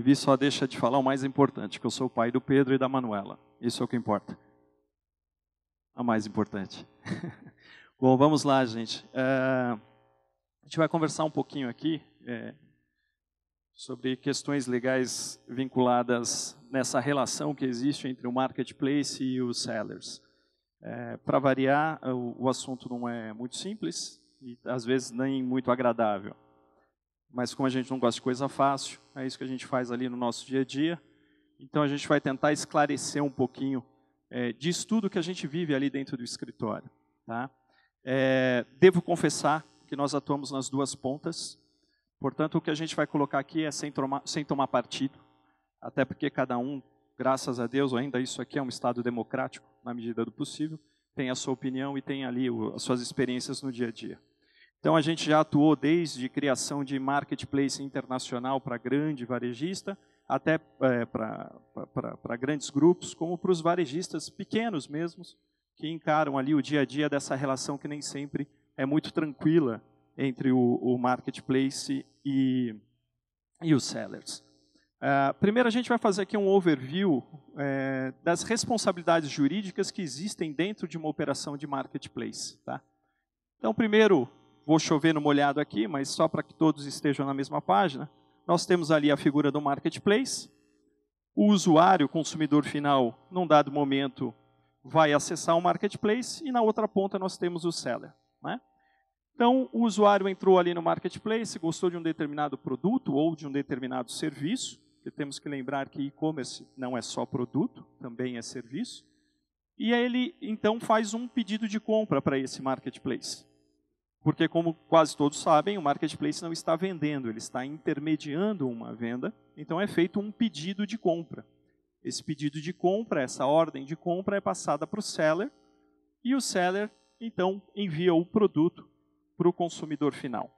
Vivi só deixa de falar o mais importante, que eu sou o pai do Pedro e da Manuela. Isso é o que importa. A mais importante. Bom, vamos lá, gente. É, a gente vai conversar um pouquinho aqui é, sobre questões legais vinculadas nessa relação que existe entre o marketplace e os sellers. É, Para variar, o, o assunto não é muito simples e às vezes nem muito agradável mas como a gente não gosta de coisa fácil, é isso que a gente faz ali no nosso dia a dia. Então a gente vai tentar esclarecer um pouquinho é, disso tudo que a gente vive ali dentro do escritório. Tá? É, devo confessar que nós atuamos nas duas pontas, portanto o que a gente vai colocar aqui é sem tomar, sem tomar partido, até porque cada um, graças a Deus, ainda isso aqui é um Estado democrático, na medida do possível, tem a sua opinião e tem ali as suas experiências no dia a dia. Então a gente já atuou desde criação de marketplace internacional para grande varejista, até é, para grandes grupos, como para os varejistas pequenos mesmos, que encaram ali o dia a dia dessa relação que nem sempre é muito tranquila entre o, o marketplace e, e os sellers. Uh, primeiro, a gente vai fazer aqui um overview é, das responsabilidades jurídicas que existem dentro de uma operação de marketplace. Tá? Então, primeiro, vou chover no molhado aqui, mas só para que todos estejam na mesma página, nós temos ali a figura do marketplace. O usuário, consumidor final, num dado momento, vai acessar o marketplace e na outra ponta nós temos o seller. Né? Então, o usuário entrou ali no marketplace, gostou de um determinado produto ou de um determinado serviço, porque temos que lembrar que e-commerce não é só produto, também é serviço. E aí ele então faz um pedido de compra para esse marketplace. Porque, como quase todos sabem, o marketplace não está vendendo, ele está intermediando uma venda, então é feito um pedido de compra. Esse pedido de compra, essa ordem de compra é passada para o seller e o seller, então, envia o produto para o consumidor final.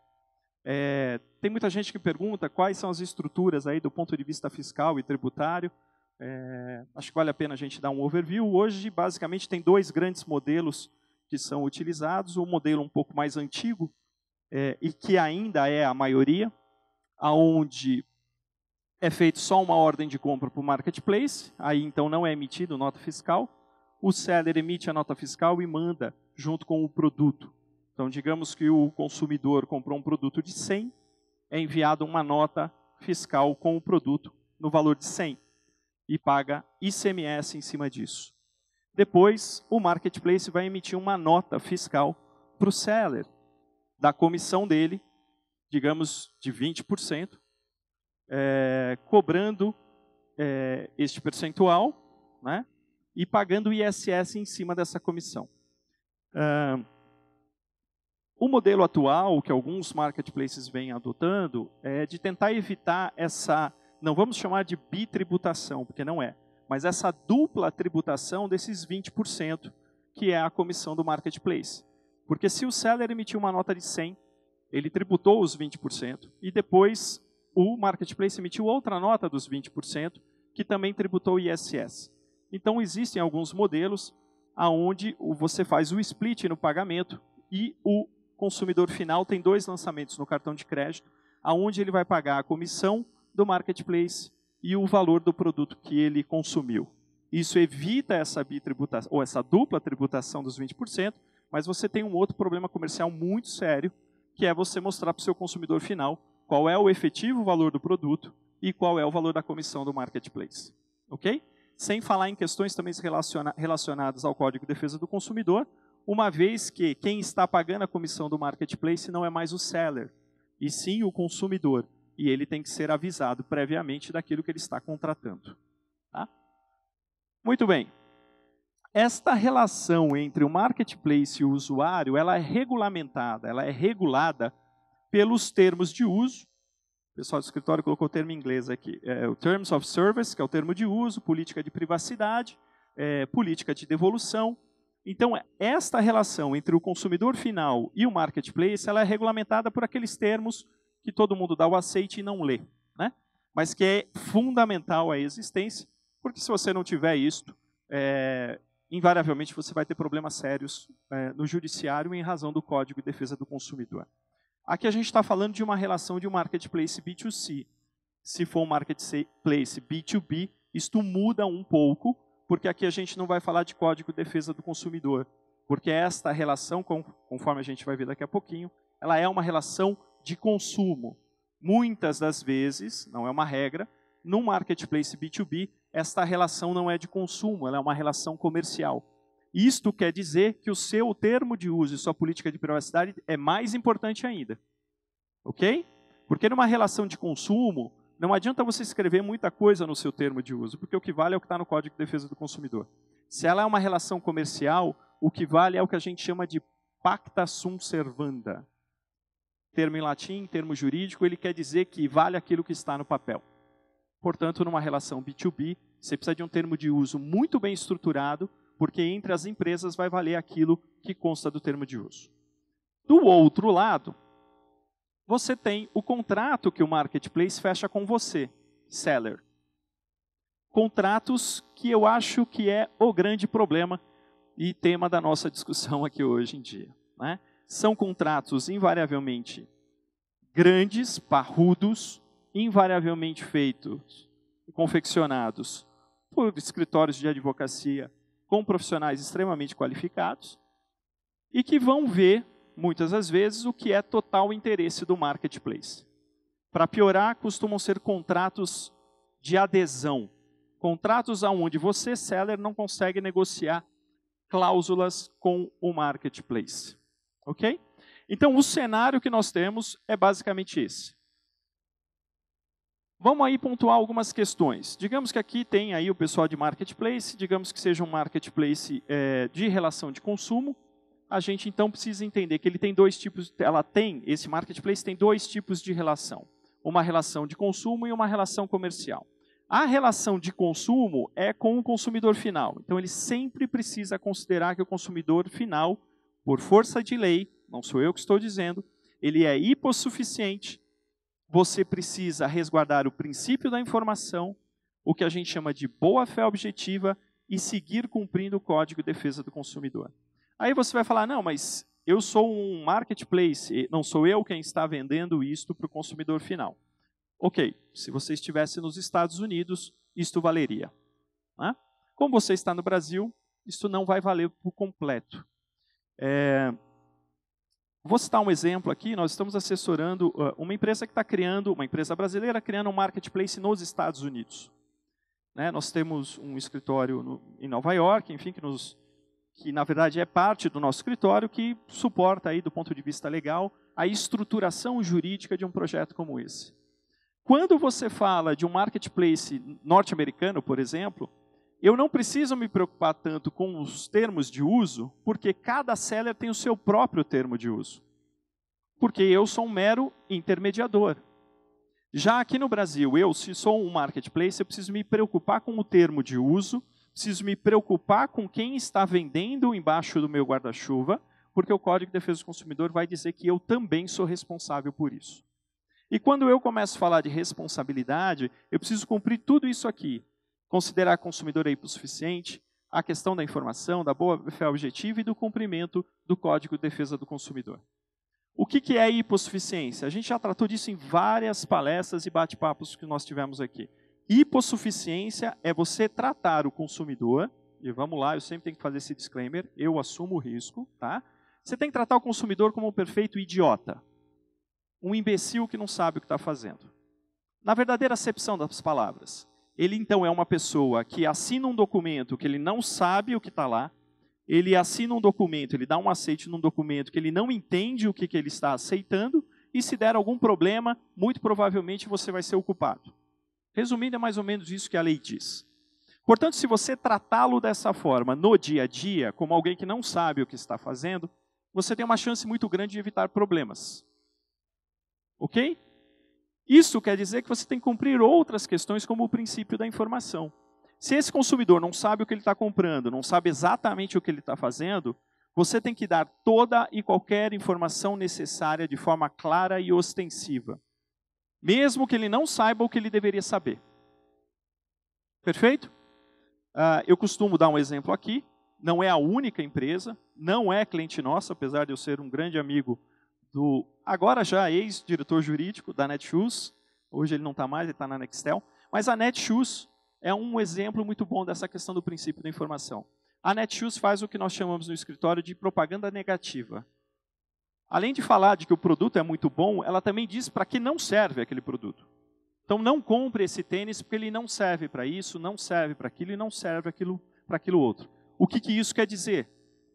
É, tem muita gente que pergunta quais são as estruturas aí do ponto de vista fiscal e tributário. É, acho que vale a pena a gente dar um overview. Hoje, basicamente, tem dois grandes modelos que são utilizados, o modelo um pouco mais antigo, é, e que ainda é a maioria, aonde é feito só uma ordem de compra para o marketplace, aí então não é emitido nota fiscal, o seller emite a nota fiscal e manda junto com o produto. Então, digamos que o consumidor comprou um produto de 100, é enviado uma nota fiscal com o produto no valor de 100 e paga ICMS em cima disso. Depois, o marketplace vai emitir uma nota fiscal para o seller, da comissão dele, digamos de 20%, é, cobrando é, este percentual né, e pagando o ISS em cima dessa comissão. o modelo atual, que alguns marketplaces vêm adotando, é de tentar evitar essa, não vamos chamar de bitributação, porque não é, mas essa dupla tributação desses 20%, que é a comissão do marketplace. Porque se o seller emitiu uma nota de 100, ele tributou os 20%, e depois o marketplace emitiu outra nota dos 20%, que também tributou o ISS. Então existem alguns modelos aonde você faz o split no pagamento e o consumidor final tem dois lançamentos no cartão de crédito, aonde ele vai pagar a comissão do marketplace e o valor do produto que ele consumiu. Isso evita essa bitributação ou essa dupla tributação dos 20%, mas você tem um outro problema comercial muito sério, que é você mostrar para o seu consumidor final qual é o efetivo valor do produto e qual é o valor da comissão do marketplace. OK? Sem falar em questões também relaciona relacionadas ao Código de Defesa do Consumidor, uma vez que quem está pagando a comissão do marketplace não é mais o seller, e sim o consumidor e ele tem que ser avisado previamente daquilo que ele está contratando. Tá? Muito bem. Esta relação entre o marketplace e o usuário, ela é regulamentada, ela é regulada pelos termos de uso. O pessoal do escritório colocou o termo em inglês aqui. É, o Terms of Service, que é o termo de uso, política de privacidade, é, política de devolução. Então, esta relação entre o consumidor final e o marketplace, ela é regulamentada por aqueles termos que todo mundo dá o aceite e não lê, né? mas que é fundamental à existência, porque se você não tiver isto, é, invariavelmente você vai ter problemas sérios é, no judiciário em razão do Código de Defesa do Consumidor. Aqui a gente está falando de uma relação de um marketplace B2C. Se for um marketplace B2B, isto muda um pouco, porque aqui a gente não vai falar de Código de Defesa do Consumidor, porque esta relação, conforme a gente vai ver daqui a pouquinho, ela é uma relação de consumo. Muitas das vezes, não é uma regra, no marketplace B2B, esta relação não é de consumo, ela é uma relação comercial. Isto quer dizer que o seu termo de uso e sua política de privacidade é mais importante ainda. Ok? Porque numa relação de consumo, não adianta você escrever muita coisa no seu termo de uso, porque o que vale é o que está no Código de Defesa do Consumidor. Se ela é uma relação comercial, o que vale é o que a gente chama de pacta sum servanda termo em latim, termo jurídico, ele quer dizer que vale aquilo que está no papel. Portanto, numa relação B2B, você precisa de um termo de uso muito bem estruturado, porque entre as empresas vai valer aquilo que consta do termo de uso. Do outro lado, você tem o contrato que o marketplace fecha com você, seller. Contratos que eu acho que é o grande problema e tema da nossa discussão aqui hoje em dia. Né? são contratos invariavelmente grandes, parrudos, invariavelmente feitos e confeccionados por escritórios de advocacia com profissionais extremamente qualificados e que vão ver, muitas das vezes, o que é total interesse do marketplace. Para piorar, costumam ser contratos de adesão, contratos aonde você, seller, não consegue negociar cláusulas com o marketplace. Ok? Então, o cenário que nós temos é basicamente esse. Vamos aí pontuar algumas questões. Digamos que aqui tem aí o pessoal de marketplace, digamos que seja um marketplace é, de relação de consumo. A gente então precisa entender que ele tem dois tipos, ela tem, esse marketplace tem dois tipos de relação. Uma relação de consumo e uma relação comercial. A relação de consumo é com o consumidor final. Então ele sempre precisa considerar que o consumidor final por força de lei, não sou eu que estou dizendo, ele é hipossuficiente. Você precisa resguardar o princípio da informação, o que a gente chama de boa fé objetiva e seguir cumprindo o Código de Defesa do Consumidor. Aí você vai falar: "Não, mas eu sou um marketplace, não sou eu quem está vendendo isto para o consumidor final. Ok, se você estivesse nos Estados Unidos, isto valeria. Né? Como você está no Brasil, isto não vai valer por completo. É, vou citar um exemplo aqui. Nós estamos assessorando ah, uma empresa que está criando, uma empresa brasileira, criando um marketplace nos Estados Unidos. Né, nós temos um escritório no, em Nova York, enfim, que, nos, que na verdade é parte do nosso escritório, que suporta aí, do ponto de vista legal, a estruturação jurídica de um projeto como esse. Quando você fala de um marketplace norte-americano, por exemplo, eu não preciso me preocupar tanto com os termos de uso, porque cada seller tem o seu próprio termo de uso. Porque eu sou um mero intermediador. Já aqui no Brasil, eu, se sou um marketplace, eu preciso me preocupar com o termo de uso, preciso me preocupar com quem está vendendo embaixo do meu guarda-chuva, porque o Código de Defesa do Consumidor vai dizer que eu também sou responsável por isso. E quando eu começo a falar de responsabilidade, eu preciso cumprir tudo isso aqui. Considerar consumidor aí suficiente a questão da informação, da boa fé objetiva e do cumprimento do Código de Defesa do Consumidor. O que, que é hipossuficiência? A gente já tratou disso em várias palestras e bate-papos que nós tivemos aqui. Hipossuficiência é você tratar o consumidor, e vamos lá, eu sempre tenho que fazer esse disclaimer, eu assumo o risco, tá? Você tem que tratar o consumidor como um perfeito idiota, um imbecil que não sabe o que está fazendo. Na verdadeira acepção das palavras, ele então é uma pessoa que assina um documento que ele não sabe o que está lá, ele assina um documento, ele dá um aceite num documento que ele não entende o que, que ele está aceitando, e se der algum problema, muito provavelmente você vai ser o culpado. Resumindo, é mais ou menos isso que a lei diz. Portanto, se você tratá-lo dessa forma no dia a dia, como alguém que não sabe o que está fazendo, você tem uma chance muito grande de evitar problemas. Ok? Isso quer dizer que você tem que cumprir outras questões, como o princípio da informação. Se esse consumidor não sabe o que ele está comprando, não sabe exatamente o que ele está fazendo, você tem que dar toda e qualquer informação necessária de forma clara e ostensiva, mesmo que ele não saiba o que ele deveria saber. Perfeito? Uh, eu costumo dar um exemplo aqui. Não é a única empresa, não é cliente nossa, apesar de eu ser um grande amigo do agora já ex-diretor jurídico da Netshoes. Hoje ele não está mais, ele está na Nextel. Mas a Netshoes é um exemplo muito bom dessa questão do princípio da informação. A Netshoes faz o que nós chamamos no escritório de propaganda negativa. Além de falar de que o produto é muito bom, ela também diz para que não serve aquele produto. Então não compre esse tênis porque ele não serve para isso, não serve para aquilo e não serve para aquilo, aquilo outro. O que, que isso quer dizer?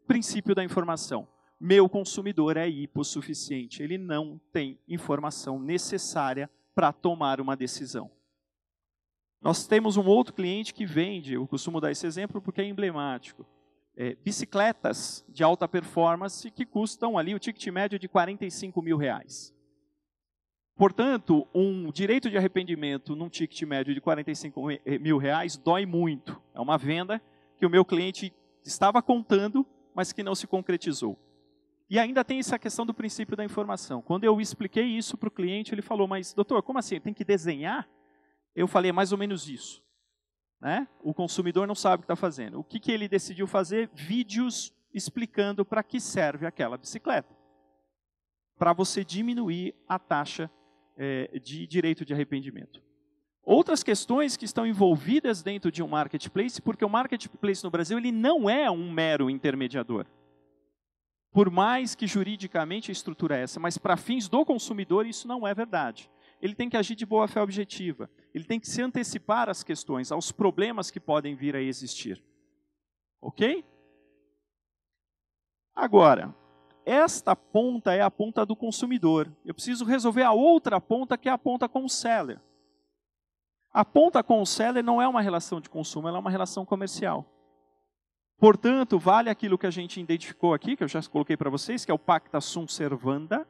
Princípio da informação meu consumidor é hipossuficiente. Ele não tem informação necessária para tomar uma decisão. Nós temos um outro cliente que vende, eu costumo dar esse exemplo porque é emblemático, é, bicicletas de alta performance que custam ali o ticket médio de 45 mil reais. Portanto, um direito de arrependimento num ticket médio de 45 eh, mil reais dói muito. É uma venda que o meu cliente estava contando, mas que não se concretizou. E ainda tem essa questão do princípio da informação. Quando eu expliquei isso para o cliente, ele falou: Mas, doutor, como assim? Tem que desenhar? Eu falei: é mais ou menos isso. Né? O consumidor não sabe o que está fazendo. O que, que ele decidiu fazer? Vídeos explicando para que serve aquela bicicleta. Para você diminuir a taxa é, de direito de arrependimento. Outras questões que estão envolvidas dentro de um marketplace, porque o marketplace no Brasil ele não é um mero intermediador. Por mais que juridicamente a estrutura é essa, mas para fins do consumidor isso não é verdade. Ele tem que agir de boa fé objetiva. Ele tem que se antecipar às questões, aos problemas que podem vir a existir. Ok? Agora, esta ponta é a ponta do consumidor. Eu preciso resolver a outra ponta, que é a ponta com o seller. A ponta com o seller não é uma relação de consumo, ela é uma relação comercial. Portanto, vale aquilo que a gente identificou aqui, que eu já coloquei para vocês, que é o pacta sunt servanda,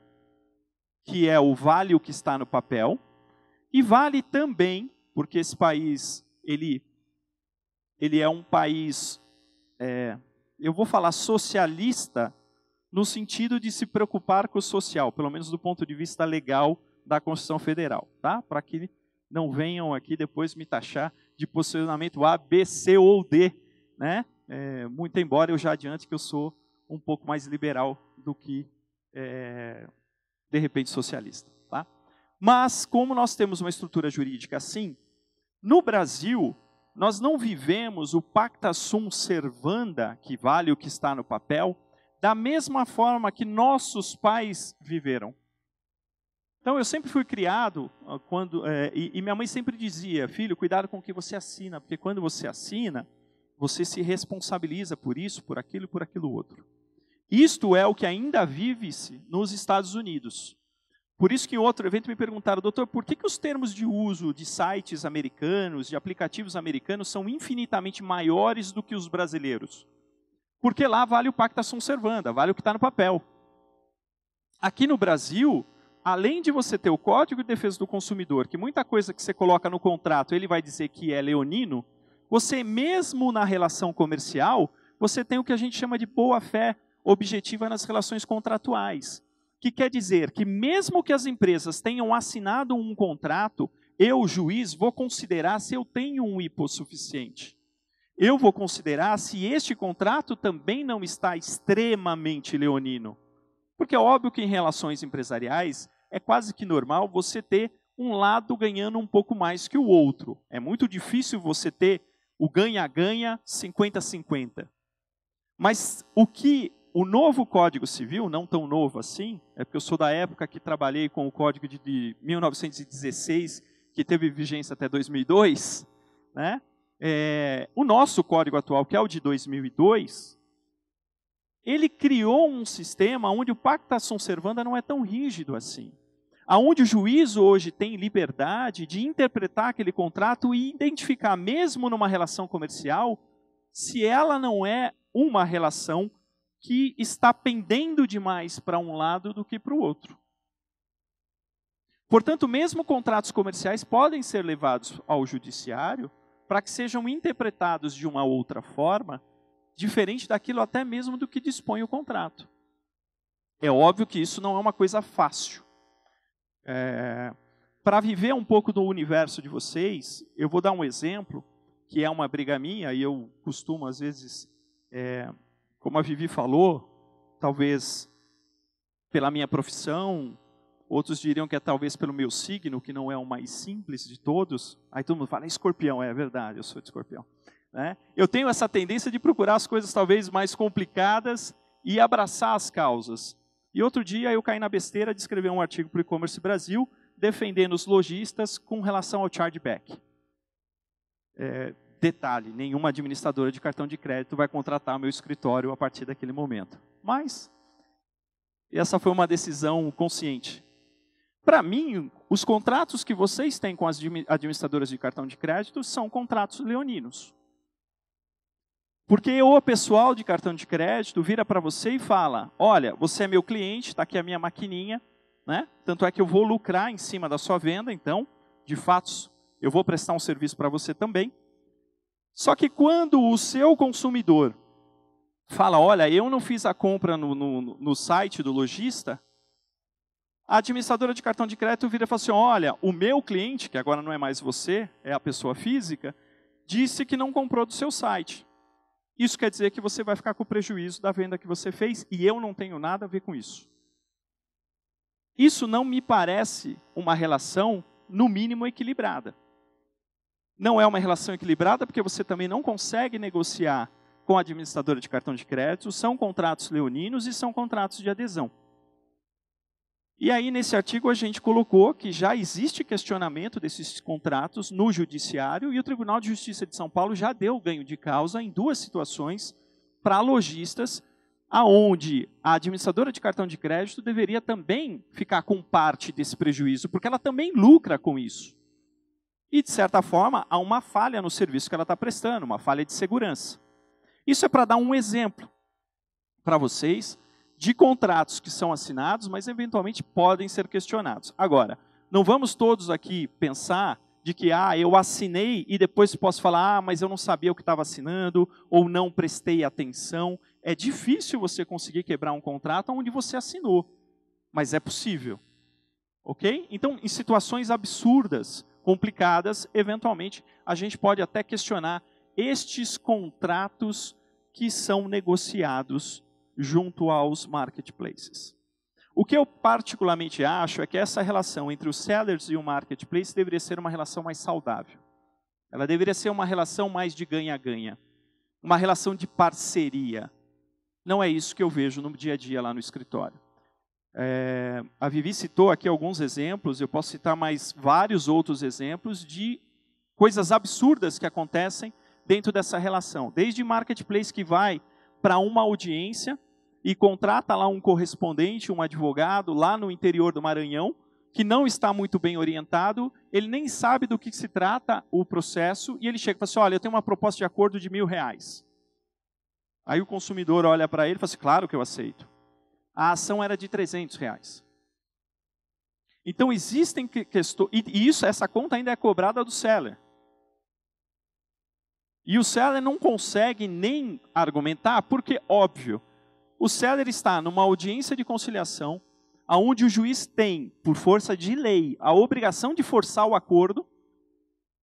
que é o vale o que está no papel, e vale também, porque esse país, ele, ele é um país, é, eu vou falar socialista, no sentido de se preocupar com o social, pelo menos do ponto de vista legal da Constituição Federal, tá? Para que não venham aqui depois me taxar de posicionamento A, B, C ou D, né? É, muito embora eu já adiante que eu sou um pouco mais liberal do que, é, de repente, socialista. Tá? Mas, como nós temos uma estrutura jurídica assim, no Brasil, nós não vivemos o pacta sum servanda, que vale o que está no papel, da mesma forma que nossos pais viveram. Então, eu sempre fui criado ah, quando é, e, e minha mãe sempre dizia, filho, cuidado com o que você assina, porque quando você assina, você se responsabiliza por isso, por aquilo e por aquilo outro. Isto é o que ainda vive-se nos Estados Unidos. Por isso que em outro evento me perguntaram, doutor, por que, que os termos de uso de sites americanos, de aplicativos americanos, são infinitamente maiores do que os brasileiros? Porque lá vale o pacto sunt servanda, vale o que está no papel. Aqui no Brasil, além de você ter o Código de Defesa do Consumidor, que muita coisa que você coloca no contrato ele vai dizer que é leonino, você mesmo na relação comercial, você tem o que a gente chama de boa fé objetiva nas relações contratuais, que quer dizer que mesmo que as empresas tenham assinado um contrato, eu, juiz, vou considerar se eu tenho um hipossuficiente. Eu vou considerar se este contrato também não está extremamente leonino. Porque é óbvio que em relações empresariais é quase que normal você ter um lado ganhando um pouco mais que o outro. É muito difícil você ter o ganha-ganha 50-50. Mas o que o novo Código Civil, não tão novo assim, é porque eu sou da época que trabalhei com o Código de, 1916, que teve vigência até 2002, né? É, o nosso código atual, que é o de 2002, ele criou um sistema onde o pacta sunt servanda não é tão rígido assim aonde o juízo hoje tem liberdade de interpretar aquele contrato e identificar, mesmo numa relação comercial, se ela não é uma relação que está pendendo demais para um lado do que para o outro. Portanto, mesmo contratos comerciais podem ser levados ao judiciário para que sejam interpretados de uma outra forma, diferente daquilo até mesmo do que dispõe o contrato. É óbvio que isso não é uma coisa fácil. É, Para viver um pouco do universo de vocês, eu vou dar um exemplo, que é uma briga minha, e eu costumo, às vezes, é, como a Vivi falou, talvez pela minha profissão, outros diriam que é talvez pelo meu signo, que não é o mais simples de todos. Aí todo mundo fala, é escorpião, é verdade, eu sou de escorpião. Né? Eu tenho essa tendência de procurar as coisas talvez mais complicadas e abraçar as causas. E outro dia eu caí na besteira de escrever um artigo para o e-commerce Brasil defendendo os lojistas com relação ao chargeback. É, detalhe, nenhuma administradora de cartão de crédito vai contratar meu escritório a partir daquele momento. Mas essa foi uma decisão consciente. Para mim, os contratos que vocês têm com as administradoras de cartão de crédito são contratos leoninos. Porque o pessoal de cartão de crédito vira para você e fala: Olha, você é meu cliente, está aqui a minha maquininha, né? tanto é que eu vou lucrar em cima da sua venda, então, de fato, eu vou prestar um serviço para você também. Só que quando o seu consumidor fala: Olha, eu não fiz a compra no, no, no site do lojista, a administradora de cartão de crédito vira e fala assim: Olha, o meu cliente, que agora não é mais você, é a pessoa física, disse que não comprou do seu site. Isso quer dizer que você vai ficar com o prejuízo da venda que você fez e eu não tenho nada a ver com isso. Isso não me parece uma relação, no mínimo, equilibrada. Não é uma relação equilibrada porque você também não consegue negociar com a administradora de cartão de crédito, são contratos leoninos e são contratos de adesão. E aí, nesse artigo, a gente colocou que já existe questionamento desses contratos no Judiciário e o Tribunal de Justiça de São Paulo já deu ganho de causa em duas situações para lojistas, aonde a administradora de cartão de crédito deveria também ficar com parte desse prejuízo, porque ela também lucra com isso. E, de certa forma, há uma falha no serviço que ela está prestando, uma falha de segurança. Isso é para dar um exemplo para vocês de contratos que são assinados, mas eventualmente podem ser questionados. Agora, não vamos todos aqui pensar de que ah, eu assinei e depois posso falar, ah, mas eu não sabia o que estava assinando ou não prestei atenção. É difícil você conseguir quebrar um contrato onde você assinou, mas é possível. OK? Então, em situações absurdas, complicadas, eventualmente a gente pode até questionar estes contratos que são negociados junto aos marketplaces. O que eu particularmente acho é que essa relação entre os sellers e o marketplace deveria ser uma relação mais saudável. Ela deveria ser uma relação mais de ganha-ganha, uma relação de parceria. Não é isso que eu vejo no dia a dia lá no escritório. É, a Vivi citou aqui alguns exemplos, eu posso citar mais vários outros exemplos de coisas absurdas que acontecem dentro dessa relação. Desde marketplace que vai para uma audiência e contrata lá um correspondente, um advogado lá no interior do Maranhão, que não está muito bem orientado, ele nem sabe do que se trata o processo e ele chega e fala assim: olha, eu tenho uma proposta de acordo de mil reais. Aí o consumidor olha para ele e fala assim: claro que eu aceito. A ação era de 300 reais. Então existem questões, e isso, essa conta ainda é cobrada do seller. E o seller não consegue nem argumentar, porque, óbvio, o Seller está numa audiência de conciliação, aonde o juiz tem, por força de lei, a obrigação de forçar o acordo.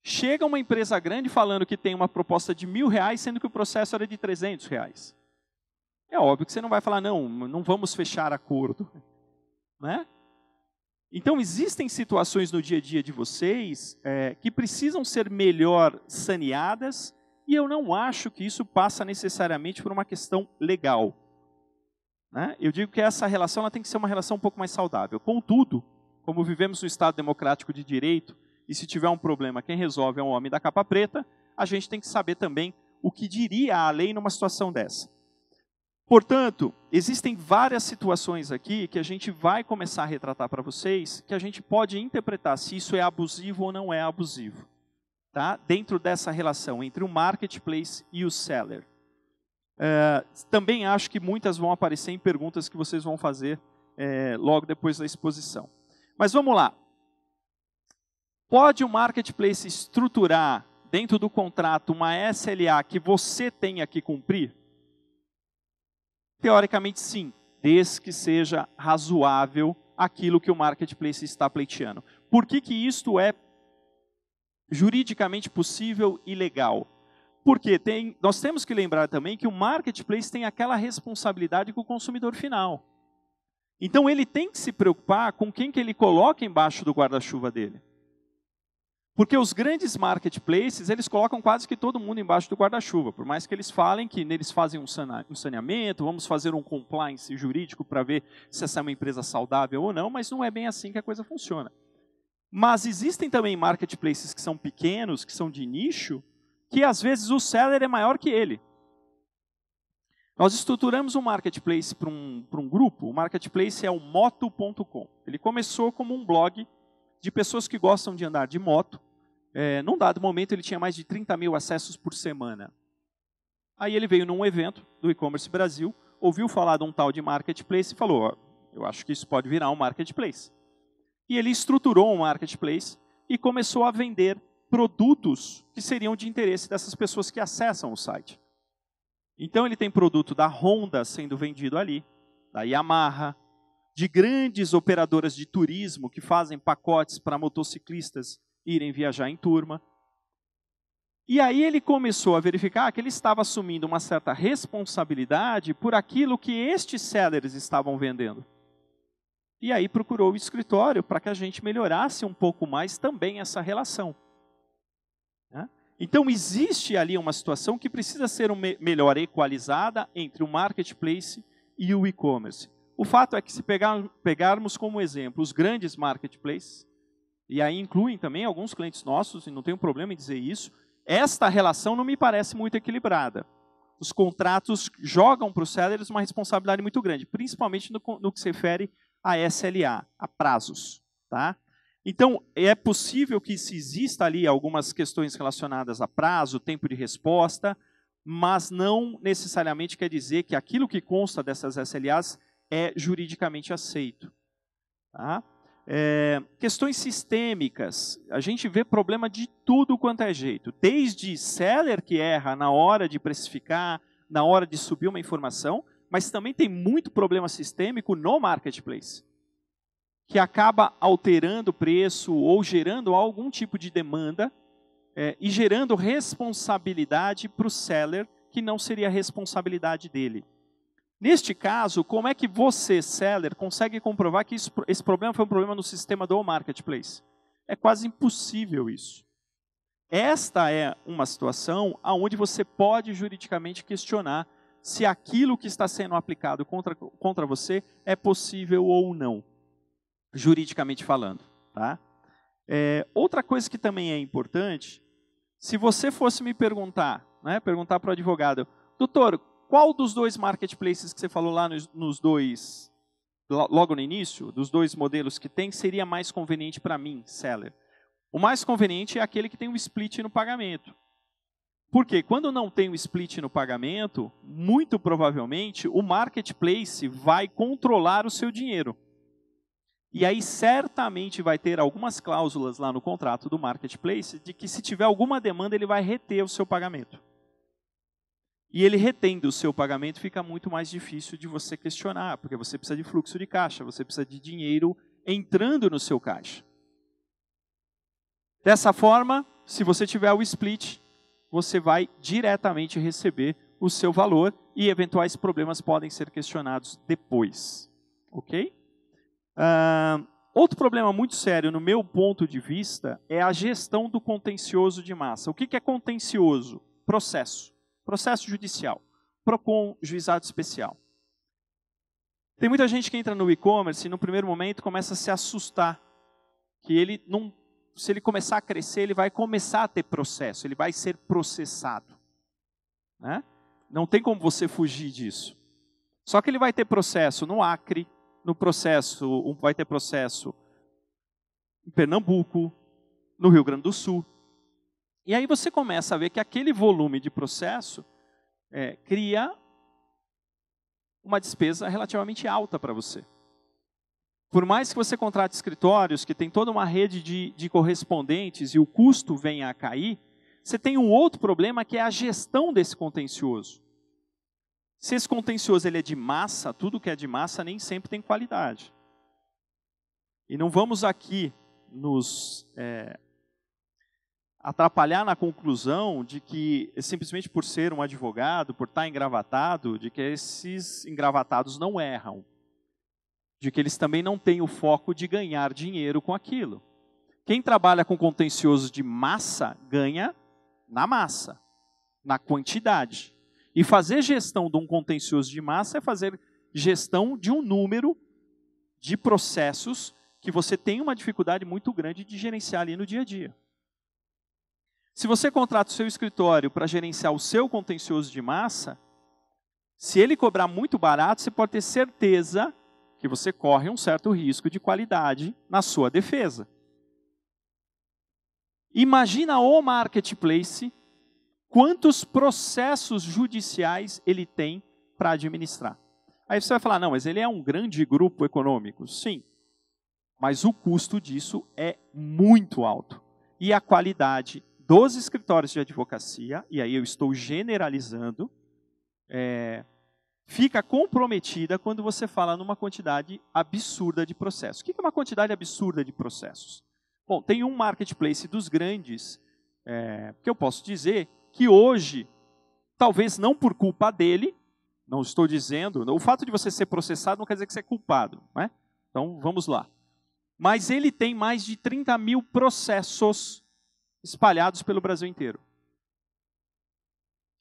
Chega uma empresa grande falando que tem uma proposta de mil reais, sendo que o processo era de 300 reais. É óbvio que você não vai falar, não, não vamos fechar acordo. Né? Então, existem situações no dia a dia de vocês é, que precisam ser melhor saneadas, e eu não acho que isso passa necessariamente por uma questão legal. Né? Eu digo que essa relação ela tem que ser uma relação um pouco mais saudável. Contudo, como vivemos no Estado democrático de direito, e se tiver um problema, quem resolve é um homem da capa preta, a gente tem que saber também o que diria a lei numa situação dessa. Portanto, existem várias situações aqui que a gente vai começar a retratar para vocês, que a gente pode interpretar se isso é abusivo ou não é abusivo, tá? Dentro dessa relação entre o marketplace e o seller. É, também acho que muitas vão aparecer em perguntas que vocês vão fazer é, logo depois da exposição. Mas vamos lá. Pode o marketplace estruturar dentro do contrato uma SLA que você tenha que cumprir? Teoricamente, sim, desde que seja razoável aquilo que o marketplace está pleiteando. Por que, que isto é juridicamente possível e legal? Porque tem, nós temos que lembrar também que o marketplace tem aquela responsabilidade com o consumidor final. Então ele tem que se preocupar com quem que ele coloca embaixo do guarda-chuva dele. Porque os grandes marketplaces, eles colocam quase que todo mundo embaixo do guarda-chuva, por mais que eles falem que eles fazem um saneamento, vamos fazer um compliance jurídico para ver se essa é uma empresa saudável ou não, mas não é bem assim que a coisa funciona. Mas existem também marketplaces que são pequenos, que são de nicho, que às vezes o seller é maior que ele. Nós estruturamos um marketplace para um, um grupo, o marketplace é o moto.com. Ele começou como um blog de pessoas que gostam de andar de moto. É, num dado momento ele tinha mais de 30 mil acessos por semana. Aí ele veio num evento do e-commerce Brasil, ouviu falar de um tal de marketplace e falou: ó, eu acho que isso pode virar um marketplace. E ele estruturou um marketplace e começou a vender produtos que seriam de interesse dessas pessoas que acessam o site. Então ele tem produto da Honda sendo vendido ali, da Yamaha, de grandes operadoras de turismo que fazem pacotes para motociclistas irem viajar em turma. E aí ele começou a verificar que ele estava assumindo uma certa responsabilidade por aquilo que estes sellers estavam vendendo. E aí procurou o escritório para que a gente melhorasse um pouco mais também essa relação. Então, existe ali uma situação que precisa ser um me melhor equalizada entre o marketplace e o e-commerce. O fato é que, se pegar, pegarmos como exemplo os grandes marketplaces, e aí incluem também alguns clientes nossos, e não tenho problema em dizer isso, esta relação não me parece muito equilibrada. Os contratos jogam para os sellers uma responsabilidade muito grande, principalmente no, no que se refere a SLA, a prazos. Tá? Então, é possível que se exista ali algumas questões relacionadas a prazo, tempo de resposta, mas não necessariamente quer dizer que aquilo que consta dessas SLAs é juridicamente aceito. Tá? É, questões sistêmicas. A gente vê problema de tudo quanto é jeito. Desde seller que erra na hora de precificar, na hora de subir uma informação, mas também tem muito problema sistêmico no marketplace que acaba alterando o preço ou gerando algum tipo de demanda é, e gerando responsabilidade para o seller, que não seria a responsabilidade dele. Neste caso, como é que você, seller, consegue comprovar que isso, esse problema foi um problema no sistema do marketplace? É quase impossível isso. Esta é uma situação onde você pode juridicamente questionar se aquilo que está sendo aplicado contra, contra você é possível ou não juridicamente falando. Tá? É, outra coisa que também é importante, se você fosse me perguntar, né, perguntar para o advogado, doutor, qual dos dois marketplaces que você falou lá nos, nos dois, logo no início, dos dois modelos que tem, seria mais conveniente para mim, seller? O mais conveniente é aquele que tem um split no pagamento. Porque quando não tem um split no pagamento, muito provavelmente o marketplace vai controlar o seu dinheiro. E aí certamente vai ter algumas cláusulas lá no contrato do marketplace de que se tiver alguma demanda ele vai reter o seu pagamento. E ele retendo o seu pagamento fica muito mais difícil de você questionar, porque você precisa de fluxo de caixa, você precisa de dinheiro entrando no seu caixa. Dessa forma, se você tiver o split, você vai diretamente receber o seu valor e eventuais problemas podem ser questionados depois. OK? outro problema muito sério, no meu ponto de vista, é a gestão do contencioso de massa. O que, que é contencioso? Processo. Processo judicial. Procon, juizado especial. Tem muita gente que entra no e-commerce e, no primeiro momento, começa a se assustar que ele não, se ele começar a crescer, ele vai começar a ter processo, ele vai ser processado. Né? Não tem como você fugir disso. Só que ele vai ter processo no Acre, no processo, vai ter processo em Pernambuco, no Rio Grande do Sul. E aí você começa a ver que aquele volume de processo é, cria uma despesa relativamente alta para você. Por mais que você contrate escritórios, que tem toda uma rede de, de correspondentes e o custo venha a cair, você tem um outro problema que é a gestão desse contencioso. Se esse contencioso ele é de massa, tudo que é de massa nem sempre tem qualidade. E não vamos aqui nos é, atrapalhar na conclusão de que, simplesmente por ser um advogado, por estar engravatado, de que esses engravatados não erram. De que eles também não têm o foco de ganhar dinheiro com aquilo. Quem trabalha com contencioso de massa ganha na massa, na quantidade. E fazer gestão de um contencioso de massa é fazer gestão de um número de processos que você tem uma dificuldade muito grande de gerenciar ali no dia a dia. Se você contrata o seu escritório para gerenciar o seu contencioso de massa, se ele cobrar muito barato, você pode ter certeza que você corre um certo risco de qualidade na sua defesa. Imagina o marketplace quantos processos judiciais ele tem para administrar. Aí você vai falar, não, mas ele é um grande grupo econômico. Sim, mas o custo disso é muito alto. E a qualidade dos escritórios de advocacia, e aí eu estou generalizando, é, fica comprometida quando você fala numa quantidade absurda de processos. O que é uma quantidade absurda de processos? Bom, tem um marketplace dos grandes, é, que eu posso dizer que hoje, talvez não por culpa dele, não estou dizendo, o fato de você ser processado não quer dizer que você é culpado, é? Então vamos lá. Mas ele tem mais de 30 mil processos espalhados pelo Brasil inteiro.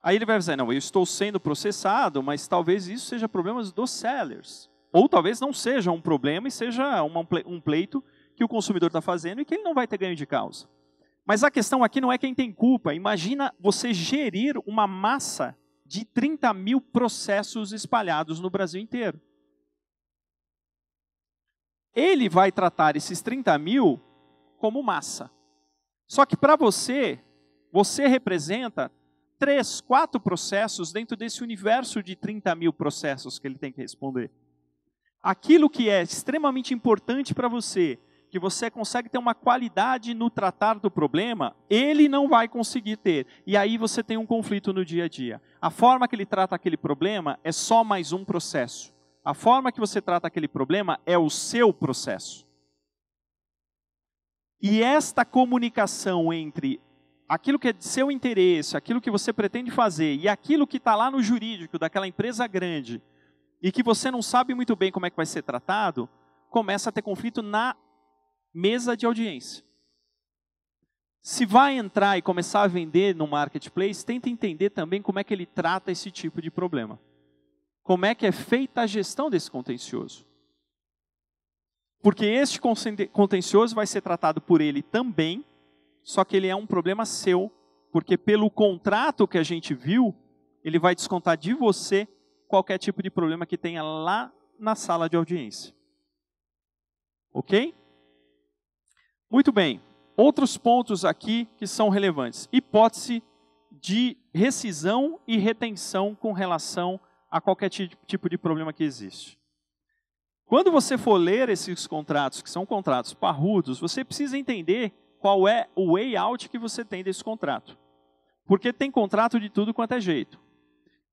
Aí ele vai dizer: não, eu estou sendo processado, mas talvez isso seja problemas dos sellers. Ou talvez não seja um problema e seja uma, um pleito que o consumidor está fazendo e que ele não vai ter ganho de causa. Mas a questão aqui não é quem tem culpa. Imagina você gerir uma massa de 30 mil processos espalhados no Brasil inteiro. Ele vai tratar esses 30 mil como massa. Só que para você, você representa três, quatro processos dentro desse universo de 30 mil processos que ele tem que responder. Aquilo que é extremamente importante para você, que você consegue ter uma qualidade no tratar do problema, ele não vai conseguir ter. E aí você tem um conflito no dia a dia. A forma que ele trata aquele problema é só mais um processo. A forma que você trata aquele problema é o seu processo. E esta comunicação entre aquilo que é de seu interesse, aquilo que você pretende fazer e aquilo que está lá no jurídico daquela empresa grande e que você não sabe muito bem como é que vai ser tratado, começa a ter conflito na mesa de audiência. Se vai entrar e começar a vender no marketplace, tenta entender também como é que ele trata esse tipo de problema. Como é que é feita a gestão desse contencioso. Porque este contencioso vai ser tratado por ele também, só que ele é um problema seu, porque pelo contrato que a gente viu, ele vai descontar de você qualquer tipo de problema que tenha lá na sala de audiência. Ok? Muito bem, outros pontos aqui que são relevantes. Hipótese de rescisão e retenção com relação a qualquer tipo de problema que existe. Quando você for ler esses contratos, que são contratos parrudos, você precisa entender qual é o way out que você tem desse contrato. Porque tem contrato de tudo quanto é jeito.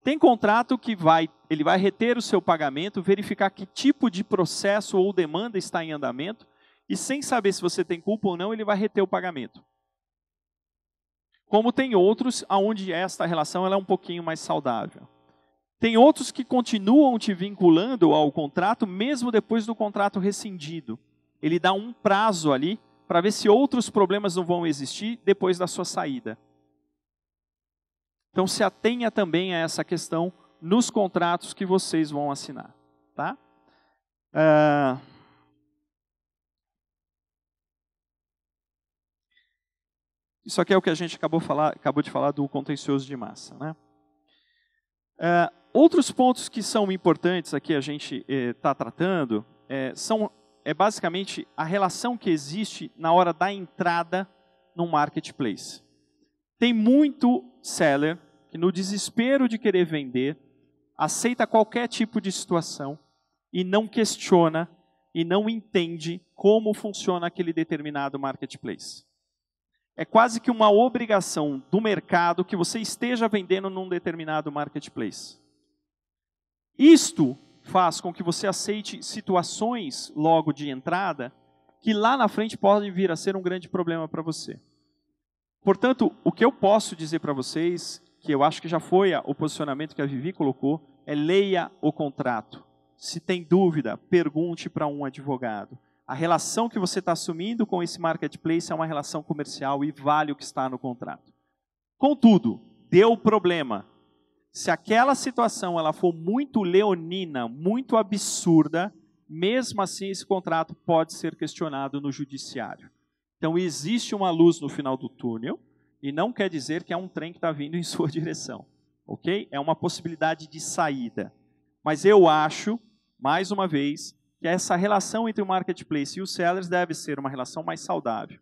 Tem contrato que vai, ele vai reter o seu pagamento, verificar que tipo de processo ou demanda está em andamento, e sem saber se você tem culpa ou não, ele vai reter o pagamento. Como tem outros aonde esta relação ela é um pouquinho mais saudável. Tem outros que continuam te vinculando ao contrato mesmo depois do contrato rescindido. Ele dá um prazo ali para ver se outros problemas não vão existir depois da sua saída. Então se atenha também a essa questão nos contratos que vocês vão assinar, tá? Uh... Isso aqui é o que a gente acabou, falar, acabou de falar do contencioso de massa. Né? É, outros pontos que são importantes aqui a gente está é, tratando é, são é basicamente a relação que existe na hora da entrada no marketplace. Tem muito seller que no desespero de querer vender aceita qualquer tipo de situação e não questiona e não entende como funciona aquele determinado marketplace é quase que uma obrigação do mercado que você esteja vendendo num determinado marketplace. Isto faz com que você aceite situações logo de entrada que lá na frente podem vir a ser um grande problema para você. Portanto, o que eu posso dizer para vocês, que eu acho que já foi o posicionamento que a Vivi colocou, é leia o contrato. Se tem dúvida, pergunte para um advogado. A relação que você está assumindo com esse marketplace é uma relação comercial e vale o que está no contrato. Contudo, deu problema. Se aquela situação ela for muito leonina, muito absurda, mesmo assim esse contrato pode ser questionado no judiciário. Então existe uma luz no final do túnel e não quer dizer que é um trem que está vindo em sua direção, ok? É uma possibilidade de saída. Mas eu acho, mais uma vez, que essa relação entre o marketplace e os sellers deve ser uma relação mais saudável.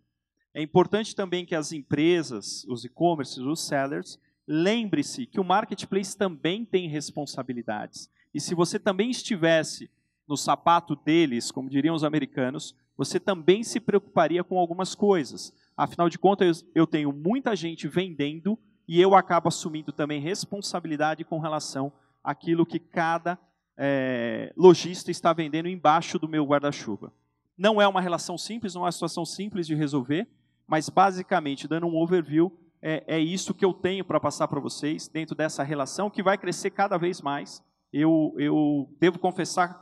É importante também que as empresas, os e-commerces, os sellers, lembre-se que o marketplace também tem responsabilidades. E se você também estivesse no sapato deles, como diriam os americanos, você também se preocuparia com algumas coisas. Afinal de contas, eu tenho muita gente vendendo e eu acabo assumindo também responsabilidade com relação àquilo que cada é, lojista está vendendo embaixo do meu guarda-chuva. Não é uma relação simples, não é uma situação simples de resolver, mas basicamente, dando um overview, é, é isso que eu tenho para passar para vocês dentro dessa relação que vai crescer cada vez mais. Eu, eu devo confessar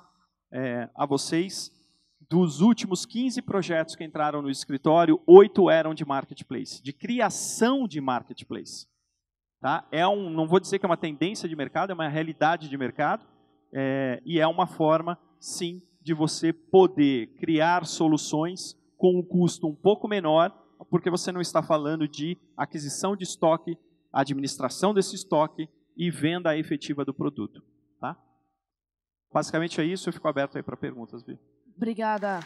é, a vocês, dos últimos 15 projetos que entraram no escritório, oito eram de marketplace, de criação de marketplace. Tá? É um, não vou dizer que é uma tendência de mercado, é uma realidade de mercado é, e é uma forma, sim, de você poder criar soluções com um custo um pouco menor, porque você não está falando de aquisição de estoque, administração desse estoque e venda efetiva do produto. Tá? Basicamente é isso, eu fico aberto aí para perguntas, Vi. Obrigada.